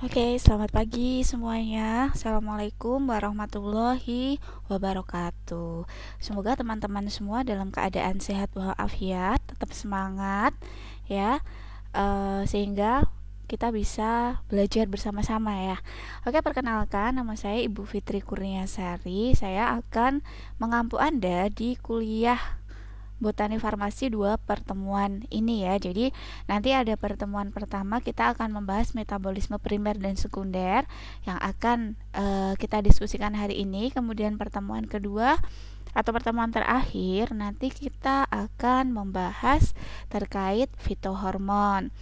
Oke, okay, selamat pagi semuanya. Assalamualaikum warahmatullahi wabarakatuh. Semoga teman-teman semua dalam keadaan sehat walafiat, tetap semangat ya, uh, sehingga kita bisa belajar bersama-sama ya. Oke, perkenalkan nama saya Ibu Fitri Kurniasari. Saya akan mengampu Anda di kuliah Botani Farmasi dua pertemuan ini ya. Jadi nanti ada pertemuan pertama kita akan membahas metabolisme primer dan sekunder yang akan uh, kita diskusikan hari ini. Kemudian pertemuan kedua atau pertemuan terakhir nanti kita akan membahas terkait fitohormon.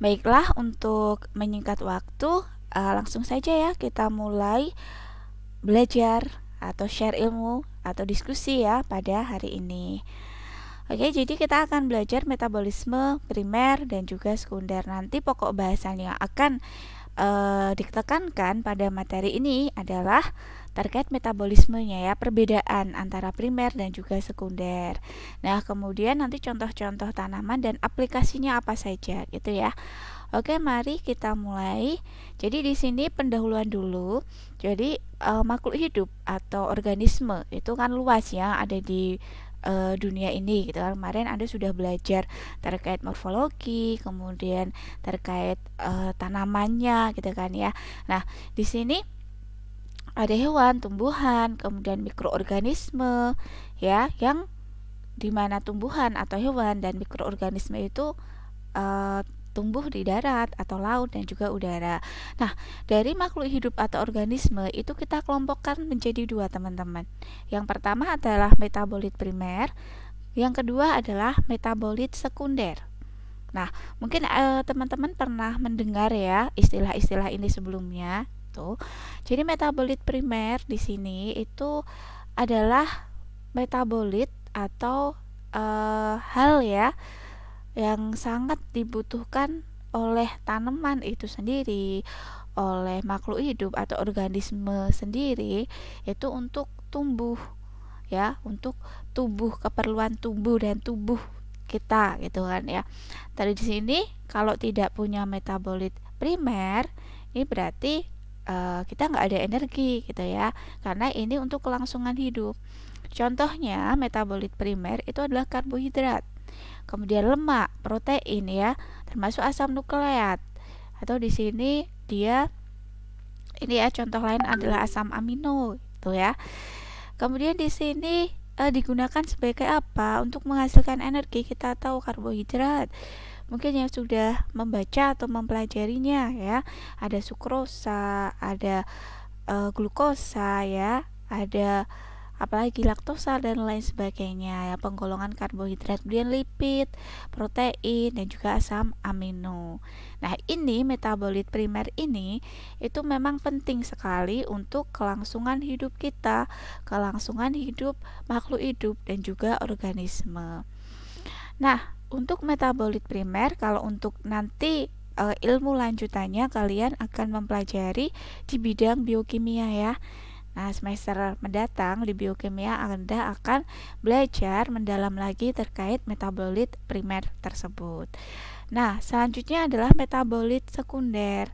Baiklah untuk menyingkat waktu uh, langsung saja ya kita mulai belajar atau share ilmu atau diskusi ya pada hari ini. Oke, jadi kita akan belajar metabolisme primer dan juga sekunder. Nanti pokok bahasan yang akan e, ditekankan pada materi ini adalah terkait metabolismenya ya, perbedaan antara primer dan juga sekunder. Nah, kemudian nanti contoh-contoh tanaman dan aplikasinya apa saja gitu ya. Oke, mari kita mulai. Jadi di sini pendahuluan dulu. Jadi e, makhluk hidup atau organisme itu kan luas ya, ada di e, dunia ini gitu. kan. Kemarin Anda sudah belajar terkait morfologi, kemudian terkait e, tanamannya gitu kan ya. Nah, di sini ada hewan, tumbuhan, kemudian mikroorganisme ya yang di mana tumbuhan atau hewan dan mikroorganisme itu e, tumbuh di darat atau laut dan juga udara. Nah, dari makhluk hidup atau organisme itu kita kelompokkan menjadi dua teman-teman. Yang pertama adalah metabolit primer, yang kedua adalah metabolit sekunder. Nah, mungkin eh, teman-teman eh, pernah mendengar ya istilah-istilah ini sebelumnya tuh. Jadi metabolit primer di sini itu adalah metabolit atau eh, hal ya yang sangat dibutuhkan oleh tanaman itu sendiri, oleh makhluk hidup atau organisme sendiri itu untuk tumbuh ya, untuk tubuh keperluan tubuh dan tubuh kita gitu kan ya. Tadi di sini kalau tidak punya metabolit primer ini berarti uh, kita nggak ada energi gitu ya karena ini untuk kelangsungan hidup contohnya metabolit primer itu adalah karbohidrat kemudian lemak, protein ya, termasuk asam nukleat. Atau di sini dia ini ya contoh lain adalah asam amino itu ya. Kemudian di sini e, digunakan sebagai apa? Untuk menghasilkan energi kita tahu karbohidrat. Mungkin yang sudah membaca atau mempelajarinya ya, ada sukrosa, ada e, glukosa ya, ada apalagi laktosa dan lain sebagainya ya penggolongan karbohidrat kemudian lipid protein dan juga asam amino nah ini metabolit primer ini itu memang penting sekali untuk kelangsungan hidup kita kelangsungan hidup makhluk hidup dan juga organisme nah untuk metabolit primer kalau untuk nanti eh, ilmu lanjutannya kalian akan mempelajari di bidang biokimia ya. Nah, semester mendatang di biokimia Anda akan belajar mendalam lagi terkait metabolit primer tersebut. Nah, selanjutnya adalah metabolit sekunder.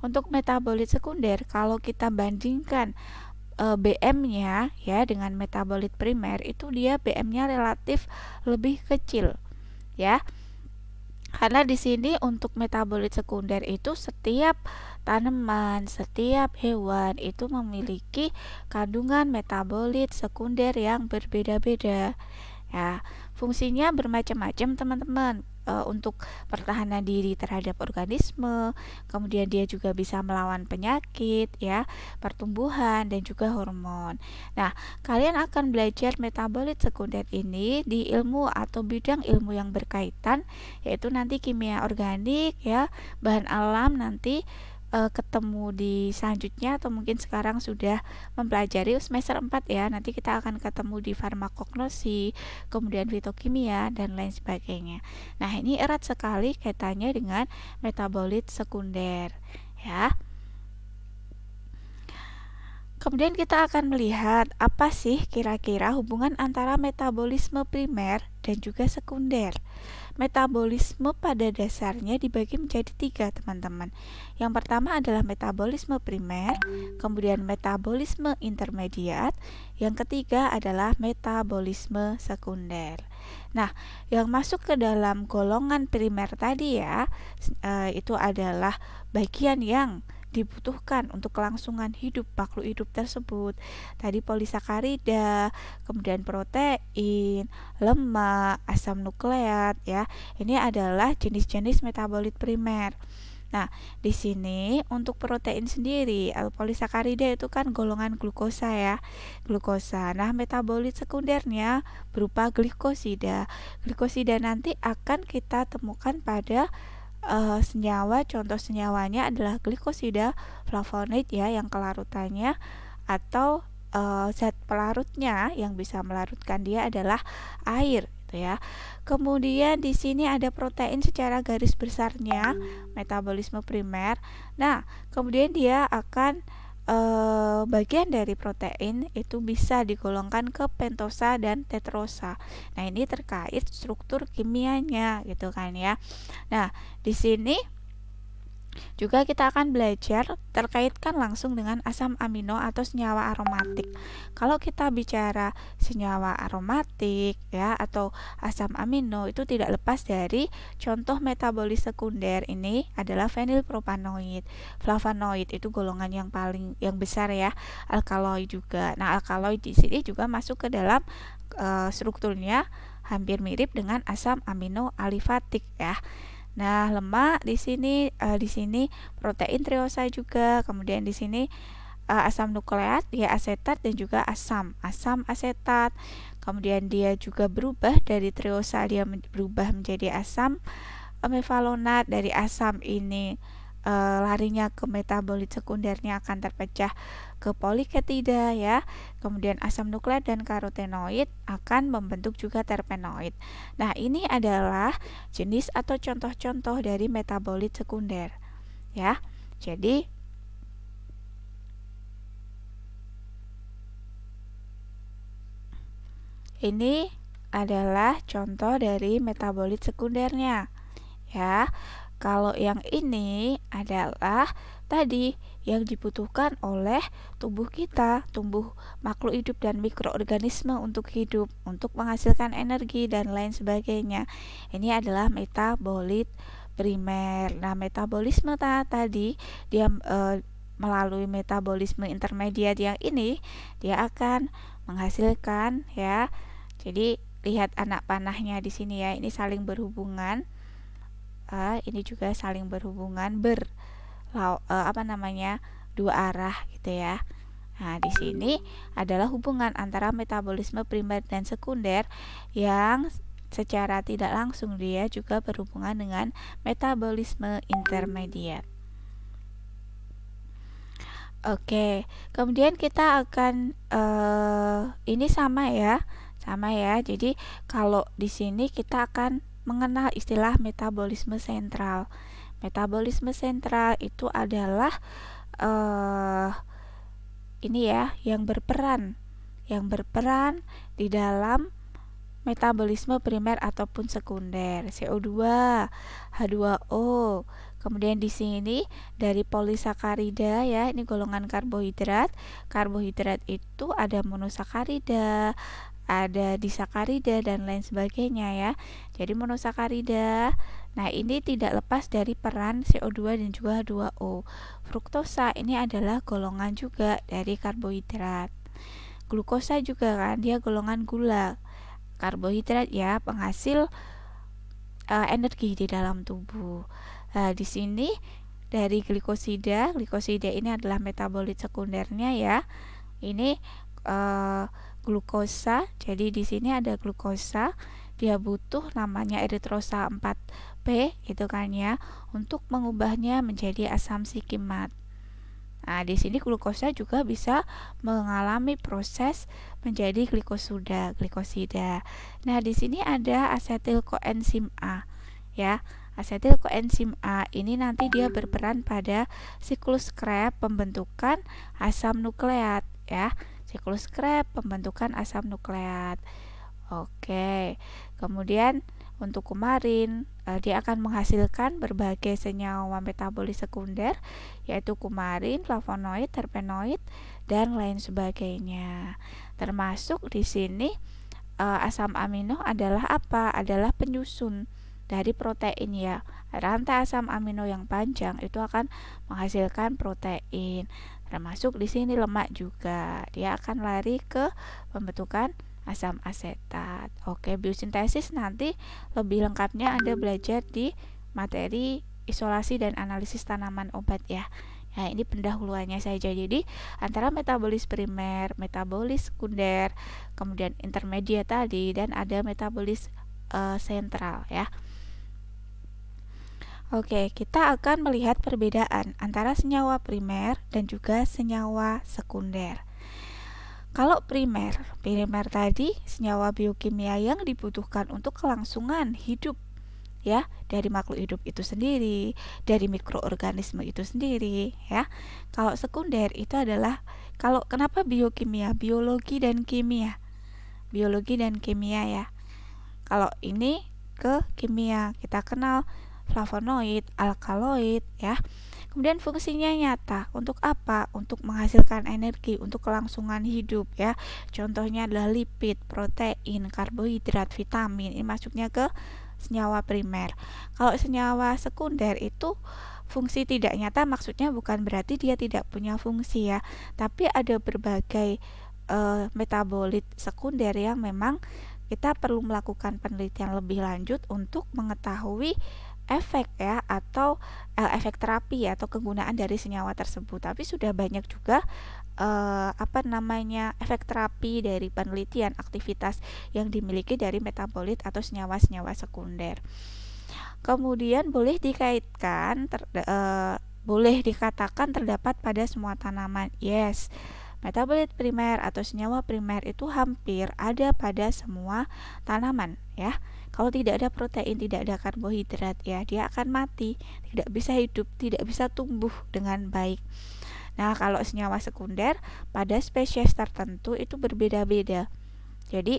Untuk metabolit sekunder, kalau kita bandingkan e, BM-nya ya dengan metabolit primer itu dia BM-nya relatif lebih kecil ya. Karena di sini untuk metabolit sekunder itu setiap tanaman, setiap hewan itu memiliki kandungan metabolit sekunder yang berbeda-beda. Ya, fungsinya bermacam-macam, teman-teman. E, untuk pertahanan diri terhadap organisme, kemudian dia juga bisa melawan penyakit, ya, pertumbuhan dan juga hormon. Nah, kalian akan belajar metabolit sekunder ini di ilmu atau bidang ilmu yang berkaitan, yaitu nanti kimia organik, ya, bahan alam nanti uh, ketemu di selanjutnya atau mungkin sekarang sudah mempelajari semester 4 ya. Nanti kita akan ketemu di farmakognosi, kemudian fitokimia dan lain sebagainya. Nah, ini erat sekali kaitannya dengan metabolit sekunder ya. Kemudian kita akan melihat apa sih kira-kira hubungan antara metabolisme primer dan juga sekunder. Metabolisme pada dasarnya dibagi menjadi tiga, teman-teman. Yang pertama adalah metabolisme primer, kemudian metabolisme intermediat, yang ketiga adalah metabolisme sekunder. Nah, yang masuk ke dalam golongan primer tadi ya, eh, itu adalah bagian yang dibutuhkan untuk kelangsungan hidup makhluk hidup tersebut. Tadi polisakarida, kemudian protein, lemak, asam nukleat ya. Ini adalah jenis-jenis metabolit primer. Nah, di sini untuk protein sendiri, atau eh, polisakarida itu kan golongan glukosa ya, glukosa. Nah, metabolit sekundernya berupa glikosida. Glikosida nanti akan kita temukan pada uh, senyawa contoh senyawanya adalah glikosida flavonoid ya yang kelarutannya atau uh, zat pelarutnya yang bisa melarutkan dia adalah air gitu ya. Kemudian di sini ada protein secara garis besarnya metabolisme primer. Nah, kemudian dia akan eh, bagian dari protein itu bisa digolongkan ke pentosa dan tetrosa. Nah, ini terkait struktur kimianya gitu kan ya. Nah, di sini juga kita akan belajar terkaitkan langsung dengan asam amino atau senyawa aromatik. Kalau kita bicara senyawa aromatik ya atau asam amino itu tidak lepas dari contoh metabolis sekunder ini adalah fenilpropanoid. Flavonoid itu golongan yang paling yang besar ya, alkaloid juga. Nah, alkaloid di sini juga masuk ke dalam uh, strukturnya hampir mirip dengan asam amino alifatik ya. Nah, lemak di sini uh, di sini protein triosa juga, kemudian di sini uh, asam nukleat dia asetat dan juga asam, asam asetat. Kemudian dia juga berubah dari triosa dia berubah menjadi asam eh, mevalonat dari asam ini larinya ke metabolit sekundernya akan terpecah ke poliketida ya. Kemudian asam nukleat dan karotenoid akan membentuk juga terpenoid. Nah, ini adalah jenis atau contoh-contoh dari metabolit sekunder. Ya. Jadi ini adalah contoh dari metabolit sekundernya. Ya. Kalau yang ini adalah tadi yang dibutuhkan oleh tubuh kita, tumbuh makhluk hidup dan mikroorganisme untuk hidup, untuk menghasilkan energi dan lain sebagainya. Ini adalah metabolit primer. Nah, metabolisme ta, tadi dia e, melalui metabolisme intermediate yang ini dia akan menghasilkan ya. Jadi lihat anak panahnya di sini ya, ini saling berhubungan A ini juga saling berhubungan ber e, apa namanya dua arah gitu ya. Nah, di sini adalah hubungan antara metabolisme primer dan sekunder yang secara tidak langsung dia juga berhubungan dengan metabolisme intermediat Oke, kemudian kita akan uh, ini sama ya, sama ya. Jadi kalau di sini kita akan mengenal istilah metabolisme sentral. Metabolisme sentral itu adalah uh, ini ya yang berperan, yang berperan di dalam metabolisme primer ataupun sekunder CO2, H2O. Kemudian di sini dari polisakarida ya, ini golongan karbohidrat. Karbohidrat itu ada monosakarida, ada disakarida dan lain sebagainya ya. Jadi monosakarida, nah ini tidak lepas dari peran CO2 dan juga H2O. Fruktosa ini adalah golongan juga dari karbohidrat. Glukosa juga kan dia golongan gula. Karbohidrat ya penghasil uh, energi di dalam tubuh. Nah, di sini dari glikosida, glikosida ini adalah metabolit sekundernya ya. Ini uh, glukosa. Jadi di sini ada glukosa, dia butuh namanya eritrosa 4P gitu kan ya untuk mengubahnya menjadi asam sikimat. Nah, di sini glukosa juga bisa mengalami proses menjadi glikosuda, glikosida. Nah, di sini ada asetil koenzim A ya. Asetil koenzim A ini nanti dia berperan pada siklus Krebs pembentukan asam nukleat ya siklus Krebs pembentukan asam nukleat. Oke, kemudian untuk kumarin eh, dia akan menghasilkan berbagai senyawa metabolis sekunder yaitu kumarin, flavonoid, terpenoid dan lain sebagainya. Termasuk di sini eh, asam amino adalah apa? Adalah penyusun dari protein ya. Rantai asam amino yang panjang itu akan menghasilkan protein. Termasuk di sini lemak juga. Dia akan lari ke pembentukan asam asetat. Oke, biosintesis nanti lebih lengkapnya Anda belajar di materi isolasi dan analisis tanaman obat ya. Nah, ini pendahuluannya saja. Jadi, antara metabolis primer, metabolis sekunder, kemudian intermediate tadi dan ada metabolis uh, sentral ya. Oke, kita akan melihat perbedaan antara senyawa primer dan juga senyawa sekunder. Kalau primer, primer tadi senyawa biokimia yang dibutuhkan untuk kelangsungan hidup ya, dari makhluk hidup itu sendiri, dari mikroorganisme itu sendiri ya. Kalau sekunder itu adalah kalau kenapa biokimia, biologi dan kimia. Biologi dan kimia ya. Kalau ini ke kimia, kita kenal flavonoid, alkaloid ya. Kemudian fungsinya nyata. Untuk apa? Untuk menghasilkan energi, untuk kelangsungan hidup ya. Contohnya adalah lipid, protein, karbohidrat, vitamin. Ini masuknya ke senyawa primer. Kalau senyawa sekunder itu fungsi tidak nyata maksudnya bukan berarti dia tidak punya fungsi ya, tapi ada berbagai e, metabolit sekunder yang memang kita perlu melakukan penelitian lebih lanjut untuk mengetahui efek ya atau uh, efek terapi ya, atau kegunaan dari senyawa tersebut. Tapi sudah banyak juga uh, apa namanya efek terapi dari penelitian aktivitas yang dimiliki dari metabolit atau senyawa-senyawa sekunder. Kemudian boleh dikaitkan ter, uh, boleh dikatakan terdapat pada semua tanaman. Yes. Metabolit primer atau senyawa primer itu hampir ada pada semua tanaman ya kalau tidak ada protein, tidak ada karbohidrat ya, dia akan mati, tidak bisa hidup, tidak bisa tumbuh dengan baik. Nah, kalau senyawa sekunder pada spesies tertentu itu berbeda-beda. Jadi,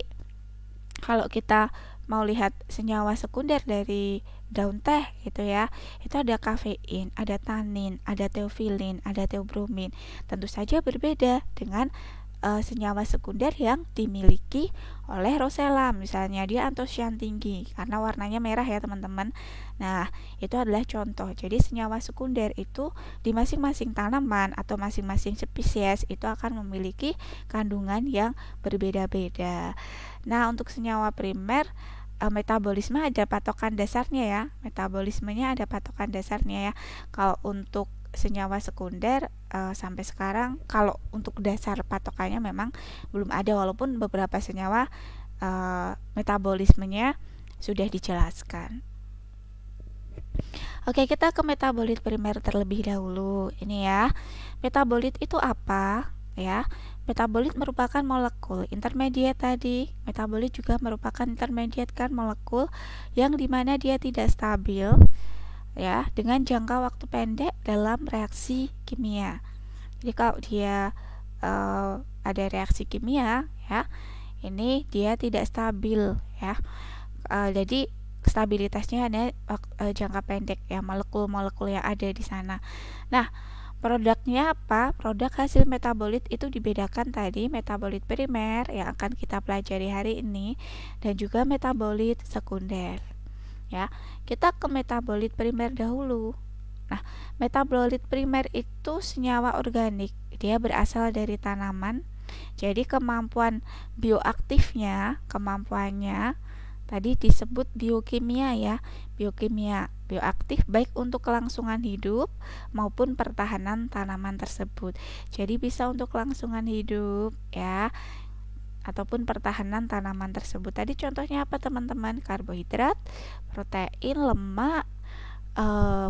kalau kita mau lihat senyawa sekunder dari daun teh gitu ya itu ada kafein, ada tanin, ada teofilin, ada teobromin tentu saja berbeda dengan uh, senyawa sekunder yang dimiliki oleh rosella misalnya dia antosian tinggi karena warnanya merah ya teman-teman nah itu adalah contoh jadi senyawa sekunder itu di masing-masing tanaman atau masing-masing spesies itu akan memiliki kandungan yang berbeda-beda nah untuk senyawa primer eh, metabolisme ada patokan dasarnya ya metabolismenya ada patokan dasarnya ya kalau untuk senyawa sekunder uh, sampai sekarang kalau untuk dasar patokannya memang belum ada walaupun beberapa senyawa uh, metabolismenya sudah dijelaskan. Oke, kita ke metabolit primer terlebih dahulu. Ini ya. Metabolit itu apa? Ya. Metabolit merupakan molekul intermediate tadi. Metabolit juga merupakan intermediate kan molekul yang dimana dia tidak stabil ya dengan jangka waktu pendek dalam reaksi kimia. Jadi kalau dia uh, ada reaksi kimia ya, ini dia tidak stabil ya. Uh, jadi stabilitasnya ada uh, jangka pendek ya molekul-molekul yang ada di sana. Nah, produknya apa? Produk hasil metabolit itu dibedakan tadi metabolit primer yang akan kita pelajari hari ini dan juga metabolit sekunder ya kita ke metabolit primer dahulu nah metabolit primer itu senyawa organik dia berasal dari tanaman jadi kemampuan bioaktifnya kemampuannya tadi disebut biokimia ya biokimia bioaktif baik untuk kelangsungan hidup maupun pertahanan tanaman tersebut jadi bisa untuk kelangsungan hidup ya ataupun pertahanan tanaman tersebut. Tadi contohnya apa teman-teman? Karbohidrat, protein, lemak, e,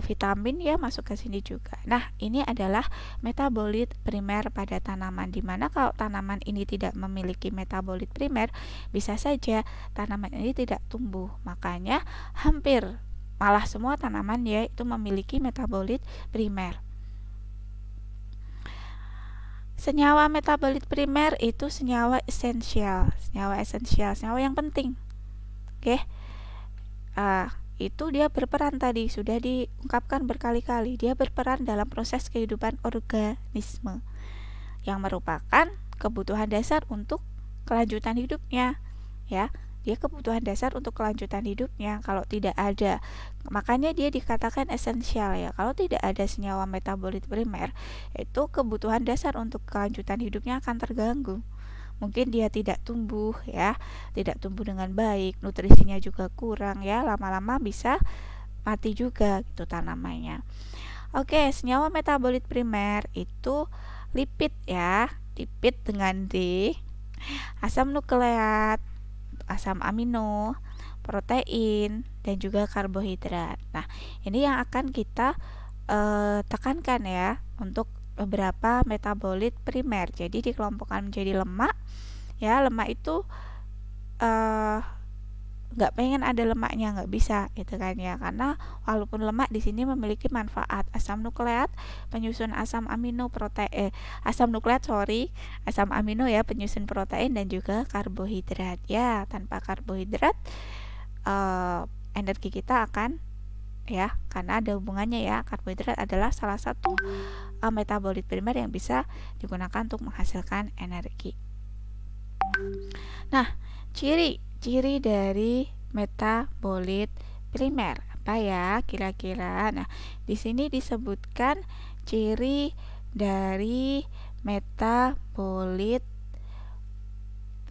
vitamin ya masuk ke sini juga. Nah, ini adalah metabolit primer pada tanaman dimana kalau tanaman ini tidak memiliki metabolit primer, bisa saja tanaman ini tidak tumbuh. Makanya hampir malah semua tanaman ya itu memiliki metabolit primer. Senyawa metabolit primer itu senyawa esensial, senyawa esensial, senyawa yang penting. Oke. Okay? Uh, itu dia berperan tadi sudah diungkapkan berkali-kali. Dia berperan dalam proses kehidupan organisme yang merupakan kebutuhan dasar untuk kelanjutan hidupnya, ya dia kebutuhan dasar untuk kelanjutan hidupnya kalau tidak ada makanya dia dikatakan esensial ya kalau tidak ada senyawa metabolit primer itu kebutuhan dasar untuk kelanjutan hidupnya akan terganggu mungkin dia tidak tumbuh ya tidak tumbuh dengan baik nutrisinya juga kurang ya lama-lama bisa mati juga gitu tanamannya oke senyawa metabolit primer itu lipid ya lipid dengan D asam nukleat asam amino, protein, dan juga karbohidrat. Nah, ini yang akan kita e, tekankan ya untuk beberapa metabolit primer. Jadi dikelompokkan menjadi lemak. Ya, lemak itu e, nggak pengen ada lemaknya nggak bisa gitu kan ya karena walaupun lemak di sini memiliki manfaat asam nukleat penyusun asam amino protein eh, asam nukleat sorry asam amino ya penyusun protein dan juga karbohidrat ya tanpa karbohidrat eh, energi kita akan ya karena ada hubungannya ya karbohidrat adalah salah satu eh, metabolit primer yang bisa digunakan untuk menghasilkan energi nah ciri ciri dari metabolit primer apa ya kira-kira nah di sini disebutkan ciri dari metabolit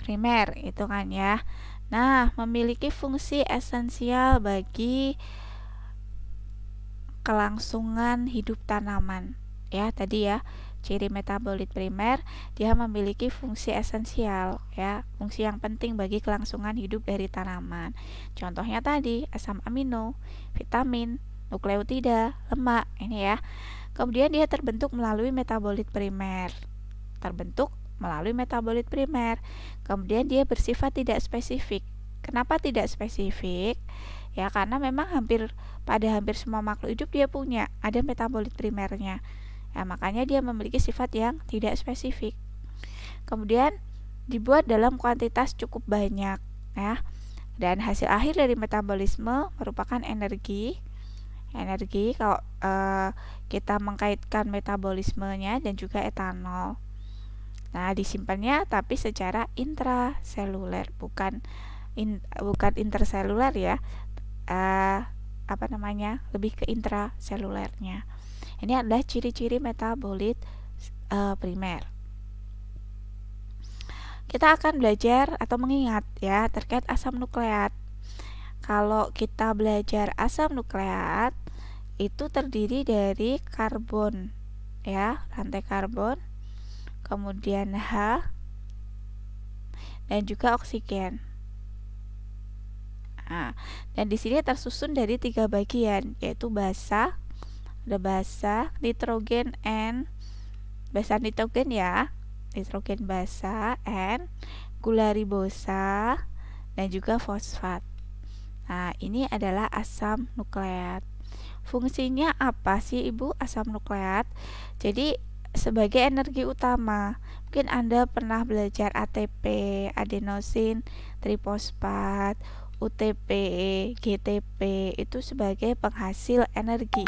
primer itu kan ya nah memiliki fungsi esensial bagi kelangsungan hidup tanaman ya tadi ya ciri metabolit primer dia memiliki fungsi esensial ya fungsi yang penting bagi kelangsungan hidup dari tanaman contohnya tadi asam amino vitamin nukleotida lemak ini ya kemudian dia terbentuk melalui metabolit primer terbentuk melalui metabolit primer kemudian dia bersifat tidak spesifik kenapa tidak spesifik ya karena memang hampir pada hampir semua makhluk hidup dia punya ada metabolit primernya Nah, makanya dia memiliki sifat yang tidak spesifik. Kemudian dibuat dalam kuantitas cukup banyak, ya. Dan hasil akhir dari metabolisme merupakan energi. Energi kalau e, kita mengkaitkan metabolismenya dan juga etanol. Nah, disimpannya tapi secara intraseluler, bukan in, bukan interseluler ya. E, apa namanya? Lebih ke intraselulernya. Ini adalah ciri-ciri metabolit uh, primer. Kita akan belajar atau mengingat ya terkait asam nukleat. Kalau kita belajar asam nukleat itu terdiri dari karbon ya, rantai karbon, kemudian H dan juga oksigen. Nah, dan di sini tersusun dari tiga bagian yaitu basa, ada basah, nitrogen N, basah nitrogen ya, nitrogen basah N, gula ribosa, dan juga fosfat. Nah, ini adalah asam nukleat. Fungsinya apa sih Ibu asam nukleat? Jadi sebagai energi utama. Mungkin Anda pernah belajar ATP, adenosin trifosfat, UTP, e, GTP itu sebagai penghasil energi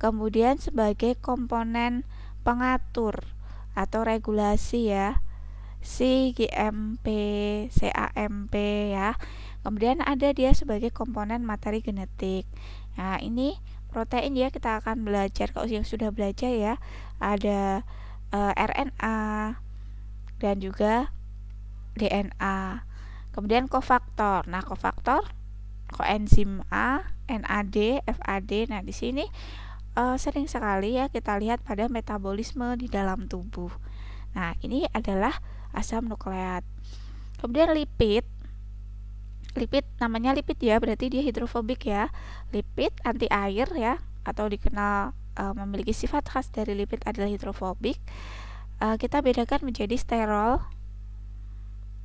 kemudian sebagai komponen pengatur atau regulasi ya si GMP, CAMP ya. Kemudian ada dia sebagai komponen materi genetik. Nah, ini protein ya kita akan belajar kalau yang sudah belajar ya. Ada e, eh, RNA dan juga DNA. Kemudian kofaktor. Nah, kofaktor koenzim A, NAD, FAD. Nah, di sini uh, sering sekali ya kita lihat pada metabolisme di dalam tubuh. Nah, ini adalah asam nukleat. Kemudian lipid. Lipid namanya lipid ya, berarti dia hidrofobik ya. Lipid anti air ya atau dikenal uh, memiliki sifat khas dari lipid adalah hidrofobik. Uh, kita bedakan menjadi sterol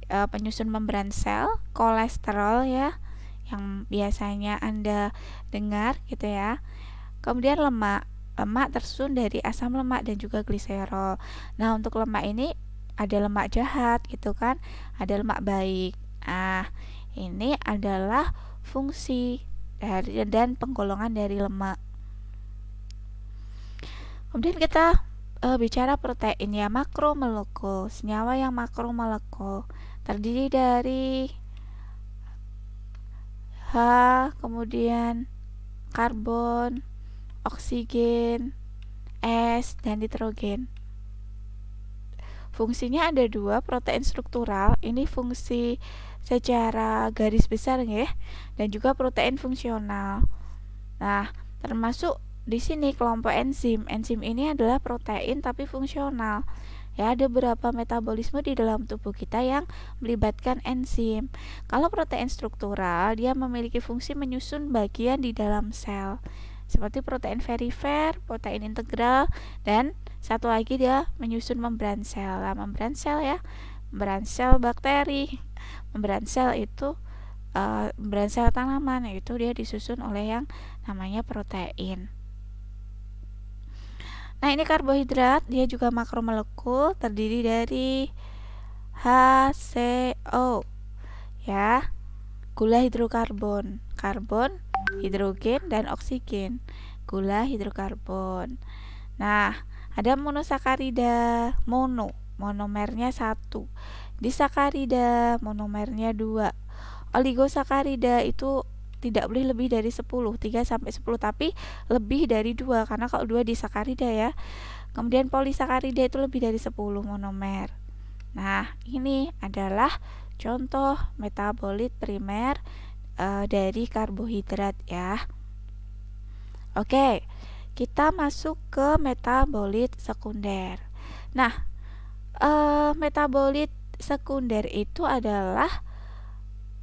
penyusun membran sel, kolesterol ya yang biasanya Anda dengar gitu ya. Kemudian lemak. Lemak tersusun dari asam lemak dan juga gliserol. Nah, untuk lemak ini ada lemak jahat gitu kan, ada lemak baik. Ah, ini adalah fungsi dari dan penggolongan dari lemak. Kemudian kita e, bicara protein ya makromolekul, senyawa yang makromolekul terdiri dari H kemudian karbon oksigen, es, dan nitrogen. Fungsinya ada dua, protein struktural, ini fungsi secara garis besar ya, dan juga protein fungsional. Nah, termasuk di sini kelompok enzim. Enzim ini adalah protein tapi fungsional. Ya, ada beberapa metabolisme di dalam tubuh kita yang melibatkan enzim. Kalau protein struktural, dia memiliki fungsi menyusun bagian di dalam sel seperti protein verifer, protein integral, dan satu lagi dia menyusun membran sel. Nah, membran sel ya, membran sel bakteri, membran sel itu uh, membran sel tanaman itu dia disusun oleh yang namanya protein. Nah, ini karbohidrat, dia juga makromolekul terdiri dari HCO. Ya. Gula hidrokarbon. Karbon hidrogen dan oksigen, gula hidrokarbon. Nah, ada monosakarida mono, monomernya satu. Disakarida monomernya dua. Oligosakarida itu tidak boleh lebih dari 10, 3 sampai 10 tapi lebih dari dua karena kalau dua disakarida ya. Kemudian polisakarida itu lebih dari 10 monomer. Nah, ini adalah contoh metabolit primer uh, dari karbohidrat ya. Oke, kita masuk ke metabolit sekunder. Nah, uh, metabolit sekunder itu adalah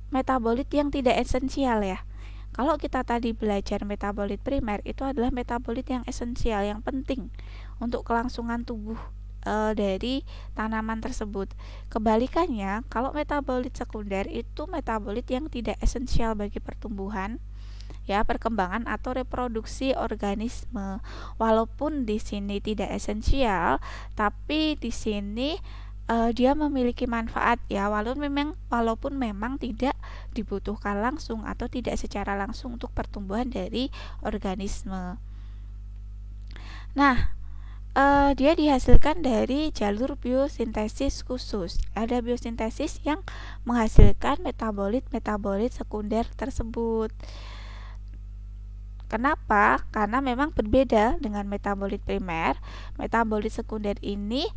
metabolit yang tidak esensial ya. Kalau kita tadi belajar metabolit primer itu adalah metabolit yang esensial, yang penting untuk kelangsungan tubuh e, dari tanaman tersebut. Kebalikannya, kalau metabolit sekunder itu metabolit yang tidak esensial bagi pertumbuhan, ya perkembangan atau reproduksi organisme. Walaupun di sini tidak esensial, tapi di sini uh, dia memiliki manfaat ya walaupun memang walaupun memang tidak dibutuhkan langsung atau tidak secara langsung untuk pertumbuhan dari organisme. Nah, uh, dia dihasilkan dari jalur biosintesis khusus. Ada biosintesis yang menghasilkan metabolit-metabolit sekunder tersebut. Kenapa? Karena memang berbeda dengan metabolit primer. Metabolit sekunder ini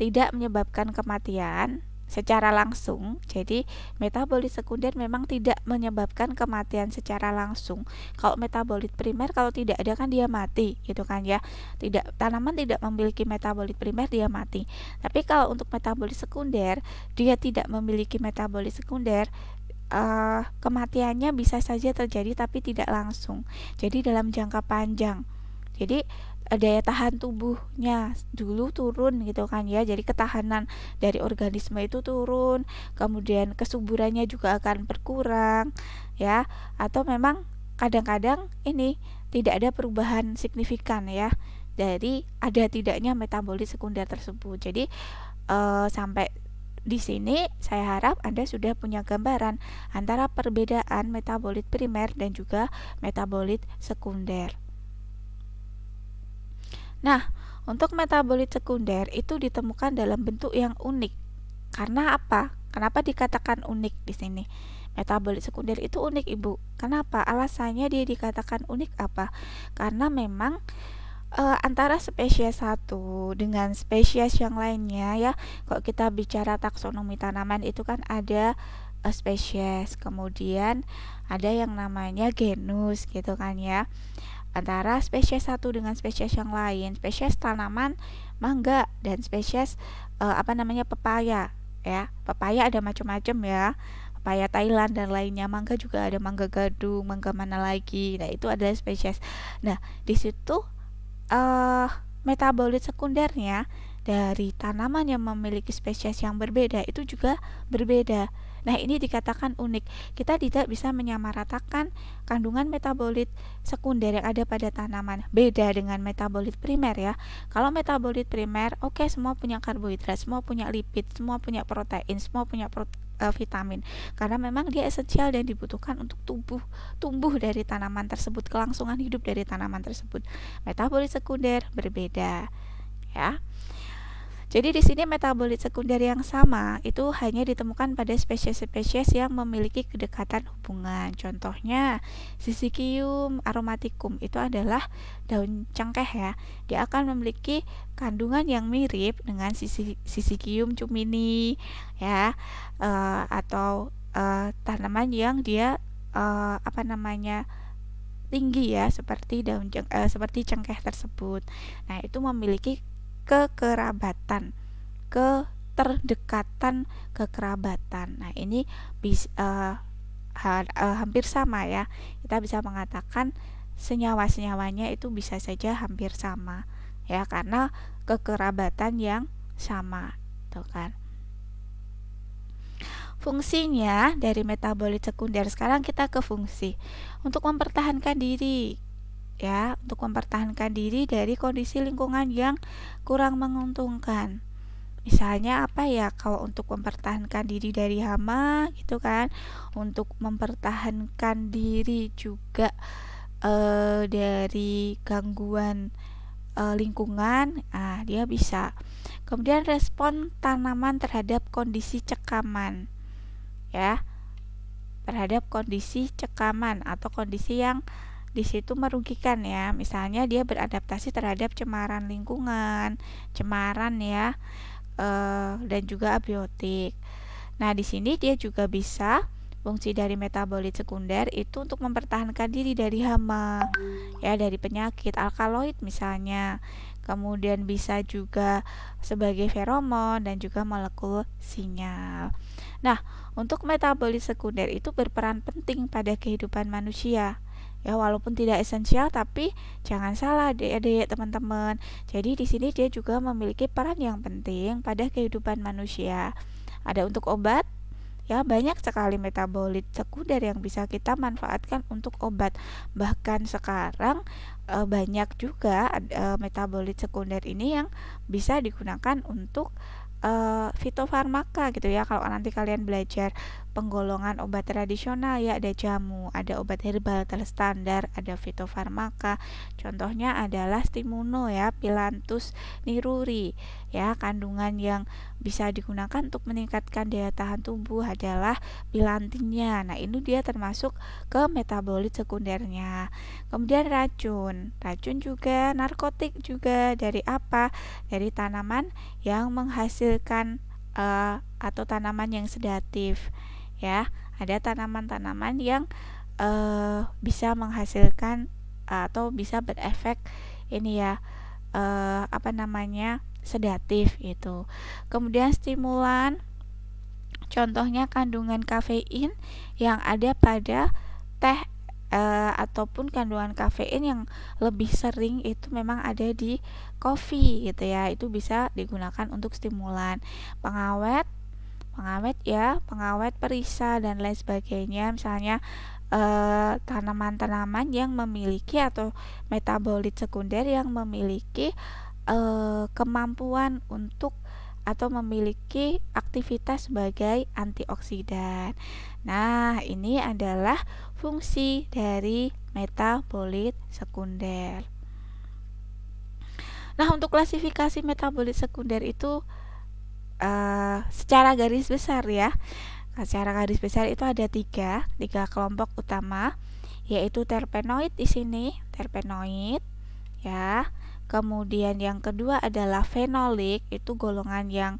tidak menyebabkan kematian, secara langsung. Jadi, metabolit sekunder memang tidak menyebabkan kematian secara langsung. Kalau metabolit primer kalau tidak ada kan dia mati, gitu kan ya. Tidak tanaman tidak memiliki metabolit primer dia mati. Tapi kalau untuk metabolit sekunder, dia tidak memiliki metabolit sekunder, uh, kematiannya bisa saja terjadi tapi tidak langsung. Jadi dalam jangka panjang. Jadi Eh, daya tahan tubuhnya dulu turun gitu kan ya jadi ketahanan dari organisme itu turun kemudian kesuburannya juga akan berkurang ya atau memang kadang-kadang ini tidak ada perubahan signifikan ya dari ada tidaknya metabolit sekunder tersebut jadi e, sampai di sini saya harap Anda sudah punya gambaran antara perbedaan metabolit primer dan juga metabolit sekunder Nah, untuk metabolit sekunder itu ditemukan dalam bentuk yang unik. Karena apa? Kenapa dikatakan unik di sini? Metabolit sekunder itu unik, Ibu. Kenapa? Alasannya dia dikatakan unik apa? Karena memang e, antara spesies satu dengan spesies yang lainnya ya, kalau kita bicara taksonomi tanaman itu kan ada e, spesies, kemudian ada yang namanya genus gitu kan ya antara spesies satu dengan spesies yang lain spesies tanaman mangga dan spesies e, apa namanya pepaya ya pepaya ada macam-macam ya pepaya Thailand dan lainnya mangga juga ada mangga gadung mangga mana lagi nah itu adalah spesies nah di situ uh, eh, metabolit sekundernya dari tanaman yang memiliki spesies yang berbeda itu juga berbeda Nah, ini dikatakan unik. Kita tidak bisa menyamaratakan kandungan metabolit sekunder yang ada pada tanaman. Beda dengan metabolit primer ya. Kalau metabolit primer, oke okay, semua punya karbohidrat, semua punya lipid, semua punya protein, semua punya protein vitamin karena memang dia esensial dan dibutuhkan untuk tumbuh tumbuh dari tanaman tersebut kelangsungan hidup dari tanaman tersebut metabolit sekunder berbeda ya jadi di sini metabolit sekunder yang sama itu hanya ditemukan pada spesies-spesies yang memiliki kedekatan hubungan. Contohnya Sisikium aromaticum itu adalah daun cengkeh ya. Dia akan memiliki kandungan yang mirip dengan Sisikium cumini ya uh, atau uh, tanaman yang dia uh, apa namanya tinggi ya seperti daun uh, seperti cengkeh tersebut. Nah, itu memiliki kekerabatan, keterdekatan kekerabatan. Nah, ini bisa uh, eh, ha, uh, eh, hampir sama ya. Kita bisa mengatakan senyawa-senyawanya itu bisa saja hampir sama ya karena kekerabatan yang sama, tuh kan. Fungsinya dari metabolit sekunder sekarang kita ke fungsi untuk mempertahankan diri ya untuk mempertahankan diri dari kondisi lingkungan yang kurang menguntungkan. Misalnya apa ya kalau untuk mempertahankan diri dari hama gitu kan, untuk mempertahankan diri juga e, dari gangguan e, lingkungan, ah dia bisa. Kemudian respon tanaman terhadap kondisi cekaman. Ya. Terhadap kondisi cekaman atau kondisi yang di situ merugikan ya. Misalnya dia beradaptasi terhadap cemaran lingkungan, cemaran ya, e, dan juga abiotik. Nah, di sini dia juga bisa fungsi dari metabolit sekunder itu untuk mempertahankan diri dari hama, ya dari penyakit alkaloid misalnya. Kemudian bisa juga sebagai feromon dan juga molekul sinyal. Nah, untuk metabolit sekunder itu berperan penting pada kehidupan manusia ya walaupun tidak esensial tapi jangan salah adik-adik teman-teman jadi di sini dia juga memiliki peran yang penting pada kehidupan manusia ada untuk obat ya banyak sekali metabolit sekunder yang bisa kita manfaatkan untuk obat bahkan sekarang e, banyak juga e, metabolit sekunder ini yang bisa digunakan untuk e, fitofarmaka gitu ya kalau nanti kalian belajar penggolongan obat tradisional ya ada jamu, ada obat herbal terstandar, ada fitofarmaka. Contohnya adalah stimuno ya, pilantus niruri ya, kandungan yang bisa digunakan untuk meningkatkan daya tahan tubuh adalah pilantinnya. Nah, ini dia termasuk ke metabolit sekundernya. Kemudian racun. Racun juga narkotik juga dari apa? Dari tanaman yang menghasilkan uh, atau tanaman yang sedatif ya ada tanaman-tanaman yang uh, bisa menghasilkan uh, atau bisa berefek ini ya uh, apa namanya sedatif itu kemudian stimulan contohnya kandungan kafein yang ada pada teh e, ataupun kandungan kafein yang lebih sering itu memang ada di kopi gitu ya itu bisa digunakan untuk stimulan pengawet pengawet ya pengawet perisa dan lain sebagainya misalnya tanaman-tanaman eh, e, yang memiliki atau metabolit sekunder yang memiliki e, kemampuan untuk atau memiliki aktivitas sebagai antioksidan. Nah, ini adalah fungsi dari metabolit sekunder. Nah, untuk klasifikasi metabolit sekunder itu uh, secara garis besar ya nah, secara garis besar itu ada tiga tiga kelompok utama yaitu terpenoid di sini terpenoid ya kemudian yang kedua adalah fenolik itu golongan yang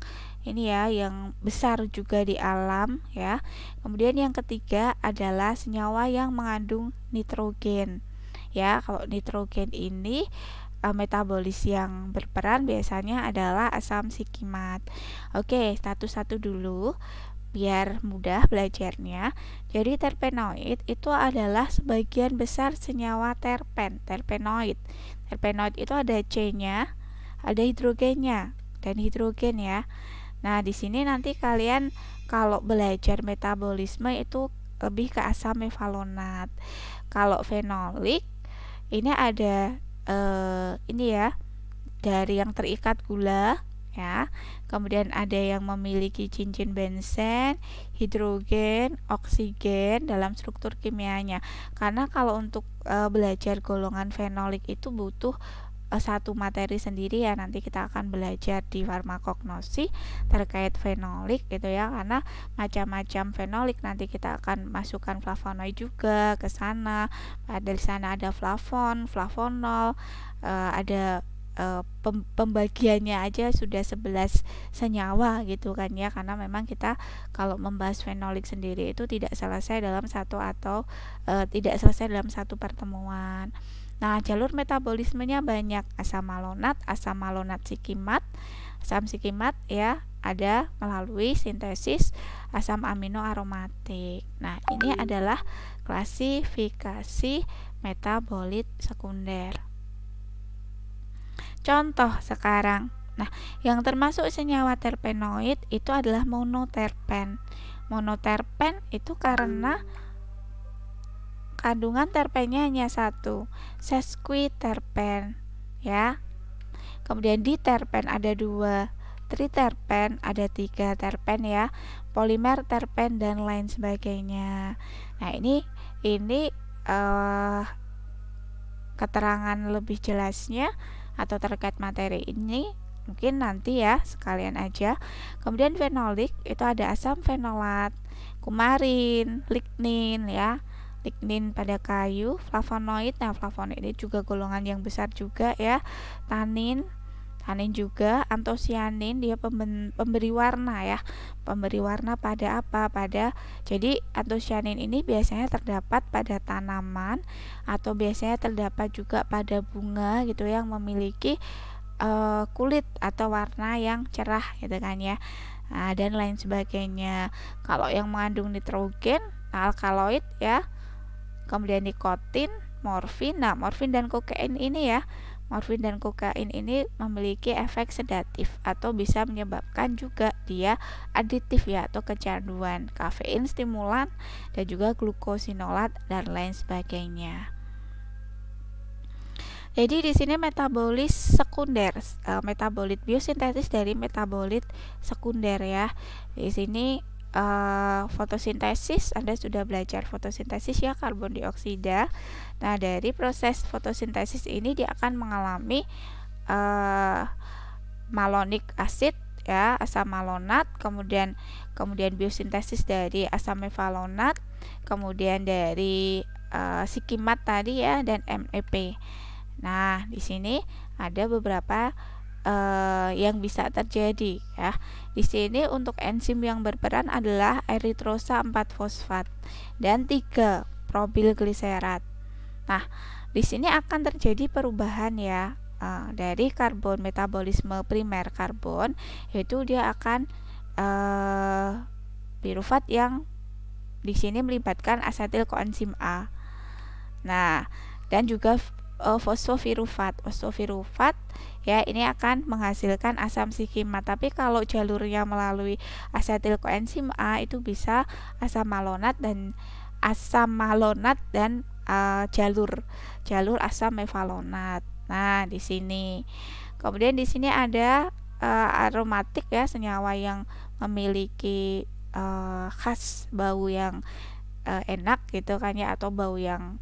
ini ya yang besar juga di alam ya kemudian yang ketiga adalah senyawa yang mengandung nitrogen ya kalau nitrogen ini uh, metabolis yang berperan biasanya adalah asam sikimat. Oke, status satu dulu biar mudah belajarnya. Jadi terpenoid itu adalah sebagian besar senyawa terpen, terpenoid. Terpenoid itu ada C-nya, ada hidrogennya dan hidrogen ya. Nah, di sini nanti kalian kalau belajar metabolisme itu lebih ke asam mevalonat. Kalau fenolik ini ada uh, ini ya dari yang terikat gula ya. Kemudian ada yang memiliki cincin bensin hidrogen, oksigen dalam struktur kimianya. Karena kalau untuk uh, belajar golongan fenolik itu butuh Eh, satu materi sendiri ya nanti kita akan belajar di farmakognosi terkait fenolik gitu ya karena macam-macam fenolik nanti kita akan masukkan flavonoid juga ke sana ada di sana ada flavon, flavonol, uh, ada eh, pembagiannya aja sudah 11 senyawa gitu kan ya karena memang kita kalau membahas fenolik sendiri itu tidak selesai dalam satu atau uh, tidak selesai dalam satu pertemuan Nah, jalur metabolismenya banyak asam malonat, asam malonat sikimat, asam sikimat ya ada melalui sintesis asam amino aromatik. Nah, ini adalah klasifikasi metabolit sekunder. Contoh sekarang. Nah, yang termasuk senyawa terpenoid itu adalah monoterpen. Monoterpen itu karena kandungan terpennya hanya satu, sesquiterpen, ya. Kemudian di terpen ada dua, triterpen ada tiga terpen ya, polimer terpen dan lain sebagainya. Nah ini ini uh, keterangan lebih jelasnya atau terkait materi ini mungkin nanti ya sekalian aja. Kemudian fenolik itu ada asam fenolat, kumarin, lignin ya lignin pada kayu, flavonoid. Nah, flavonoid ini juga golongan yang besar juga ya. Tanin, tanin juga, antosianin dia pemberi warna ya. Pemberi warna pada apa? Pada jadi antosianin ini biasanya terdapat pada tanaman atau biasanya terdapat juga pada bunga gitu yang memiliki uh, kulit atau warna yang cerah gitu kan ya nah, dan lain sebagainya kalau yang mengandung nitrogen alkaloid ya kemudian nikotin morfin nah morfin dan kokain ini ya morfin dan kokain ini memiliki efek sedatif atau bisa menyebabkan juga dia aditif ya atau kecanduan kafein stimulan dan juga glukosinolat dan lain sebagainya jadi di sini metabolis sekunder, eh, metabolit biosintesis dari metabolit sekunder ya. Di sini Eh, fotosintesis Anda sudah belajar fotosintesis ya karbon dioksida. Nah, dari proses fotosintesis ini dia akan mengalami uh, malonic acid ya, asam malonat, kemudian kemudian biosintesis dari asam mevalonat, kemudian dari uh, sikimat tadi ya dan MEP. Nah, di sini ada beberapa uh, yang bisa terjadi ya. Di sini untuk enzim yang berperan adalah eritrosa 4 fosfat dan 3 gliserat. Nah, di sini akan terjadi perubahan ya uh, dari karbon metabolisme primer karbon yaitu dia akan uh, pirufat yang di sini melibatkan asetil koenzim A. Nah, dan juga uh, eh, fosfovirivat. Fosfovirivat ya ini akan menghasilkan asam sikima. Tapi kalau jalurnya melalui asetil koenzim A itu bisa asam malonat dan asam malonat dan uh, jalur jalur asam mevalonat. Nah, di sini. Kemudian di sini ada uh, aromatik ya senyawa yang memiliki uh, khas bau yang uh, enak gitu kan ya atau bau yang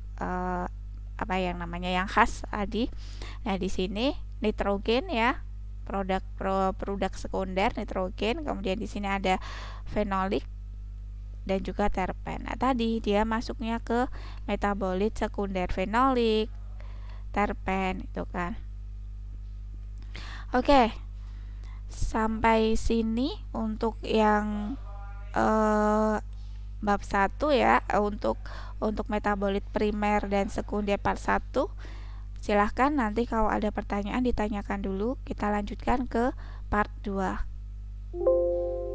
apa yang namanya yang khas tadi. Nah, di sini nitrogen ya, produk pro, produk sekunder nitrogen, kemudian di sini ada fenolik dan juga terpen. Nah, tadi dia masuknya ke metabolit sekunder fenolik, terpen itu kan. Oke. Sampai sini untuk yang eh, bab 1 ya untuk untuk metabolit primer dan sekunder part 1 silahkan nanti kalau ada pertanyaan ditanyakan dulu kita lanjutkan ke part 2